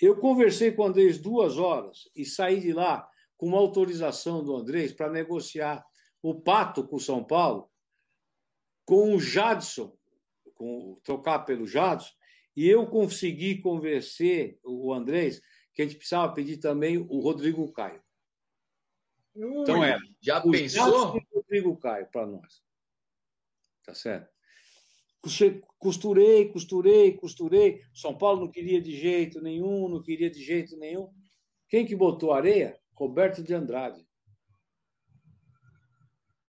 Eu conversei com o Andrés duas horas e saí de lá com uma autorização do Andrés para negociar o Pato com o São Paulo, com o Jadson, com, trocar pelo Jadson, e eu consegui convencer o Andrés que a gente precisava pedir também o Rodrigo Caio. Então Ui, então é, Já o pensou? Jadson e o Rodrigo Caio para nós. Tá certo? Costurei, costurei, costurei. São Paulo não queria de jeito nenhum, não queria de jeito nenhum. Quem que botou areia? Roberto de Andrade.